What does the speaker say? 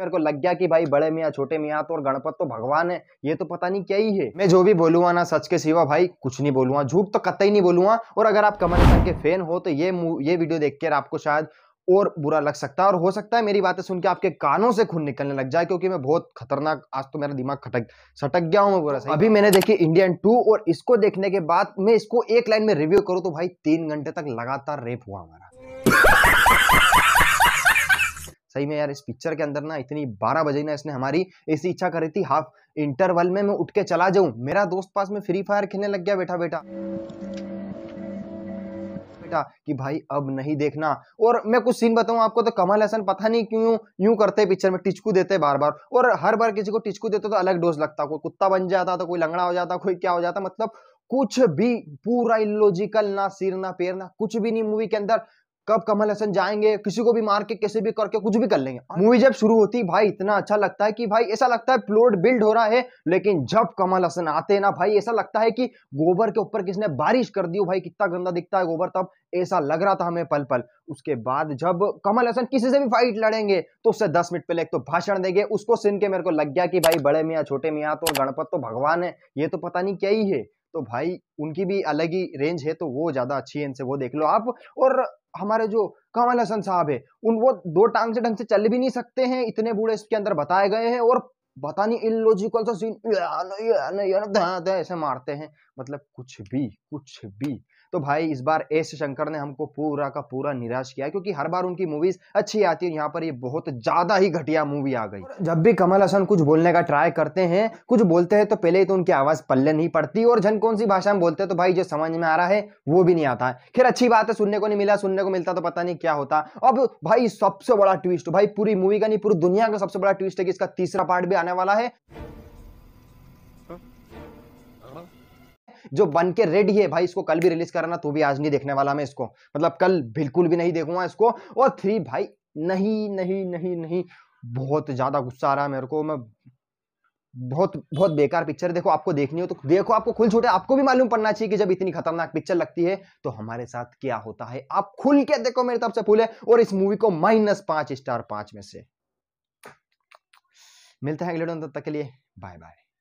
मेरे को लग गया कि भाई बड़े मियाँ छोटे मियाँ तो और गणपत तो भगवान है ये तो पता नहीं क्या ही है मैं जो भी बोलूँगा ना सच के सिवा भाई कुछ नहीं बोलूँगा झूठ तो कतई नहीं बोलूँगा और अगर आप कमल हसन के फैन हो तो ये ये वीडियो देख देखकर आपको शायद और बुरा लग सकता है और हो सकता है मेरी बातें सुन के आपके कानों से खून निकलने लग जाए क्योंकि मैं बहुत खतरनाक आज तो मेरा दिमाग खटक सटक गया हूं मैं बुरा सही अभी मैंने देखी इंडियन टू और इसको देखने के बाद मैं इसको एक लाइन में रिव्यू करूं तो भाई तीन घंटे तक लगातार रेप हुआ हमारा सही में यार इस पिक्चर के अंदर ना इतनी बारह बजे ना इसने हमारी ऐसी इच्छा करी थी हाफ इंटरवल में मैं उठ के चला जाऊं मेरा दोस्त पास में फ्री फायर खेलने लग गया बेटा बेटा बेटा कि भाई अब नहीं देखना और मैं कुछ सीन बताऊं आपको तो कमल हसन पता नहीं क्यों यूं करते पिक्चर में टिचकू देते बार बार और हर बार किसी को टिचकू देते तो अलग डोज लगता कोई कुत्ता बन जाता तो कोई लंगड़ा हो जाता कोई क्या हो जाता मतलब कुछ भी पूरा इलॉजिकल ना सिर ना पैर ना कुछ भी नहीं मूवी के अंदर कब कमल हसन जाएंगे किसी को भी मार के कैसे भी करके कुछ भी कर लेंगे मूवी जब शुरू होती भाई इतना अच्छा लगता है कि भाई ऐसा लगता है प्लॉट बिल्ड हो रहा है लेकिन जब कमल हसन आते ना भाई ऐसा लगता है कि गोबर के ऊपर किसने बारिश कर दी हो भाई कितना गंदा दिखता है गोबर तब ऐसा लग रहा था हमें पल पल उसके बाद जब कमल हसन किसी से भी फाइट लड़ेंगे तो उससे दस मिनट पहले एक तो भाषण देंगे उसको सुन के मेरे को लग गया कि भाई बड़े मियाँ छोटे मियाँ तो गणपत तो भगवान है ये तो पता नहीं क्या ही है तो भाई उनकी भी अलग ही रेंज है तो वो ज़्यादा अच्छी है इनसे वो देख लो आप और हमारे जो कमल हसन साहब है उन वो दो टांग से ढंग से चल भी नहीं सकते हैं इतने बूढ़े इसके अंदर बताए गए हैं और पता नहीं इलॉजिकल सा सीन ऐसे मारते हैं मतलब कुछ भी कुछ भी तो भाई इस बार एस शंकर ने हमको पूरा का पूरा निराश किया क्योंकि हर बार उनकी मूवीज अच्छी आती है यहाँ पर ये बहुत ज्यादा ही घटिया मूवी आ गई जब भी कमल हसन कुछ बोलने का ट्राई करते हैं कुछ बोलते हैं तो पहले ही तो उनकी आवाज पल्ले नहीं पड़ती और जन कौन सी भाषा में बोलते हैं तो भाई जो समझ में आ रहा है वो भी नहीं आता है खैर अच्छी बात है सुनने को नहीं मिला सुनने को मिलता तो पता नहीं क्या होता अब भाई सबसे बड़ा ट्विस्ट भाई पूरी मूवी का नहीं पूरी दुनिया का सबसे बड़ा ट्विस्ट है कि इसका तीसरा पार्ट भी आने वाला है जो बन के रेडी है भाई इसको कल भी रिलीज कराना तो भी आज नहीं देखने वाला मैं इसको मतलब कल बिल्कुल भी नहीं देखूंगा इसको और थ्री भाई नहीं नहीं नहीं नहीं बहुत ज़्यादा गुस्सा आ रहा है मेरे को मैं बहुत बहुत बेकार पिक्चर देखो आपको देखनी हो तो देखो आपको खुल छूटे आपको भी मालूम पड़ना चाहिए कि जब इतनी खतरनाक पिक्चर लगती है तो हमारे साथ क्या होता है आप खुल के देखो मेरी तरफ से फूल और इस मूवी को माइनस पांच स्टार पांच में से मिलते हैं अगले तब तक के लिए बाय बाय